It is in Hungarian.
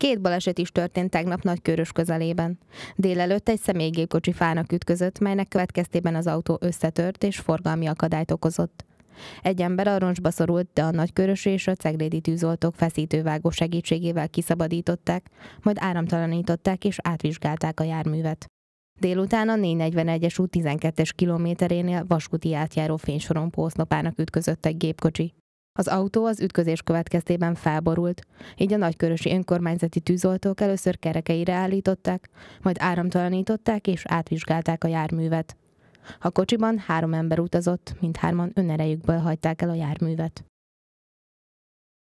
Két baleset is történt tegnap nagy körös közelében. Délelőtt egy személygépkocsi fának ütközött, melynek következtében az autó összetört és forgalmi akadályt okozott. Egy ember a roncsba szorult, de a nagykörös és a ceglédi tűzoltók feszítővágó segítségével kiszabadították, majd áramtalanították és átvizsgálták a járművet. Délután a 441-es út 12-es kilométerénél vaskuti átjáró fénysorompó oszlopának ütközött egy gépkocsi. Az autó az ütközés következtében felborult, így a nagykörösi önkormányzati tűzoltók először kerekeire állították, majd áramtalanították és átvizsgálták a járművet. A kocsiban három ember utazott, mindhárman önerejükből hagyták el a járművet.